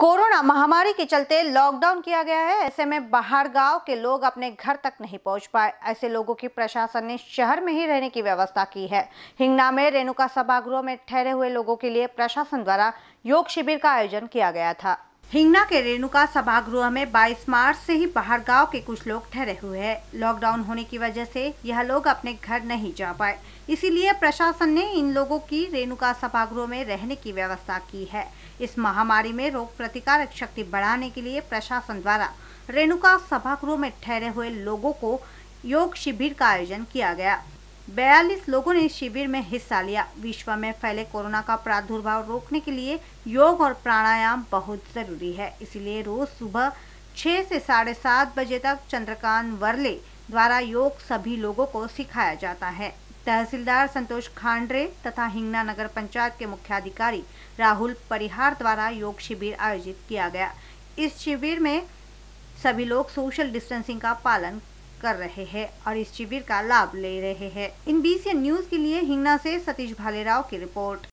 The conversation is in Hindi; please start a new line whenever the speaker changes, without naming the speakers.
कोरोना महामारी के चलते लॉकडाउन किया गया है ऐसे में बाहर गांव के लोग अपने घर तक नहीं पहुंच पाए ऐसे लोगों की प्रशासन ने शहर में ही रहने की व्यवस्था की है हिंगना में रेणुका सभागृह में ठहरे हुए लोगों के लिए प्रशासन द्वारा योग शिविर का आयोजन किया गया था हिंगना के रेणुका सभागृह में 22 मार्च से ही बाहर गांव के कुछ लोग ठहरे हुए हैं लॉकडाउन होने की वजह से यह लोग अपने घर नहीं जा पाए इसीलिए प्रशासन ने इन लोगों की रेणुका सभागृह में रहने की व्यवस्था की है इस महामारी में रोग प्रतिकारक शक्ति बढ़ाने के लिए प्रशासन द्वारा रेणुका सभागृह में ठहरे हुए लोगों को योग शिविर का आयोजन किया गया बयालीस लोगों ने इस शिविर में हिस्सा लिया विश्व में फैले कोरोना का प्रादुर्भाव रोकने के लिए योग और प्राणायाम बहुत जरूरी है इसलिए रोज सुबह छह से साढ़े सात बजे तक चंद्रकांत वर्ले द्वारा योग सभी लोगों को सिखाया जाता है तहसीलदार संतोष खांडरे तथा हिंगना नगर पंचायत के मुख्याधिकारी राहुल परिहार द्वारा योग शिविर आयोजित किया गया इस शिविर में सभी लोग सोशल डिस्टेंसिंग का पालन कर रहे हैं और इस शिविर का लाभ ले रहे हैं इन बीसी न्यूज के लिए हिंगना से सतीश भालेराव की रिपोर्ट